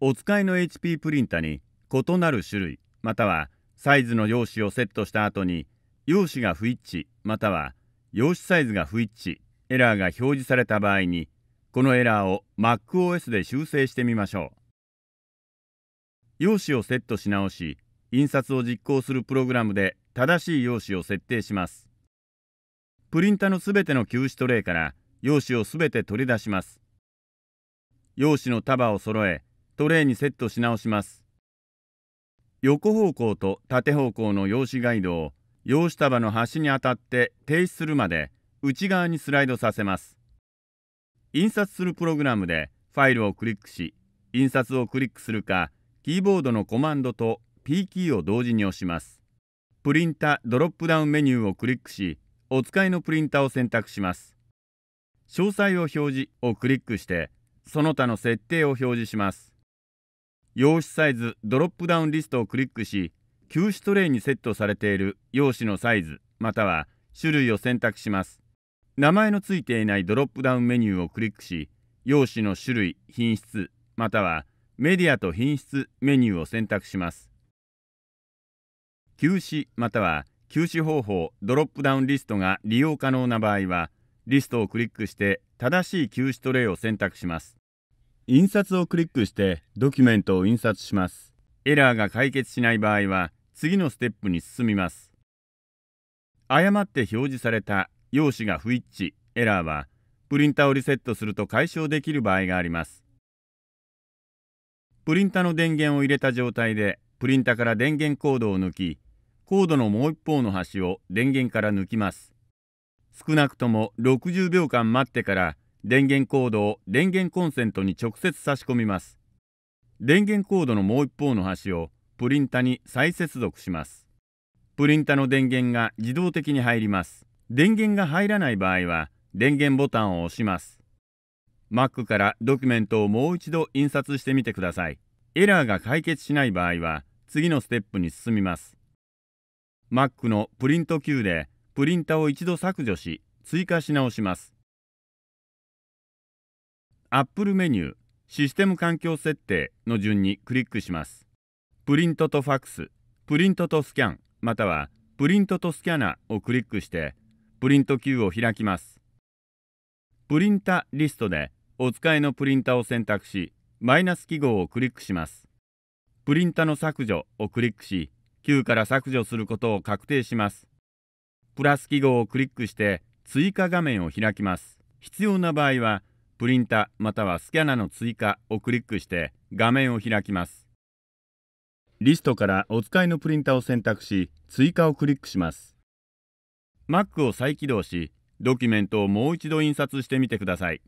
お使いの HP プリンタに異なる種類またはサイズの用紙をセットした後に用紙が不一致または用紙サイズが不一致エラーが表示された場合にこのエラーを MacOS で修正してみましょう用紙をセットし直し印刷を実行するプログラムで正しい用紙を設定しますプリンタのすべての休止トレイから用紙をすべて取り出します用紙の束を揃えトレーにセットし直します。横方向と縦方向の用紙ガイドを用紙束の端に当たって停止するまで内側にスライドさせます。印刷するプログラムでファイルをクリックし、印刷をクリックするか、キーボードのコマンドと P キーを同時に押します。プリンタドロップダウンメニューをクリックし、お使いのプリンタを選択します。詳細を表示をクリックして、その他の設定を表示します。用紙サイズドロップダウンリストをクリックし休止トレイにセットされている用紙のサイズまたは種類を選択します名前の付いていないドロップダウンメニューをクリックし用紙の種類品質またはメディアと品質メニューを選択します休止または休止方法ドロップダウンリストが利用可能な場合はリストをクリックして正しい休止トレイを選択します印刷をクリックしてドキュメントを印刷します。エラーが解決しない場合は次のステップに進みます。誤って表示された用紙が不一致エラーはプリンタをリセットすると解消できる場合があります。プリンタの電源を入れた状態でプリンタから電源コードを抜きコードのもう一方の端を電源から抜きます。少なくとも60秒間待ってから電源コードを電源コンセントに直接差し込みます。電源コードのもう一方の端をプリンタに再接続します。プリンタの電源が自動的に入ります。電源が入らない場合は電源ボタンを押します。Mac からドキュメントをもう一度印刷してみてください。エラーが解決しない場合は次のステップに進みます。Mac のプリント Q でプリンタを一度削除し追加し直します。Apple メニューシステム環境設定の順にクリックします。プリントとファックス、プリントとスキャン、またはプリントとスキャナをクリックして、プリント Q を開きます。プリンタリストでお使いのプリンタを選択し、マイナス記号をクリックします。プリンタの削除をクリックし、Q から削除することを確定します。プラス記号をクリックして追加画面を開きます。必要な場合は、プリンタまたはスキャナの追加をクリックして画面を開きます。リストからお使いのプリンタを選択し追加をクリックします。Mac を再起動しドキュメントをもう一度印刷してみてください。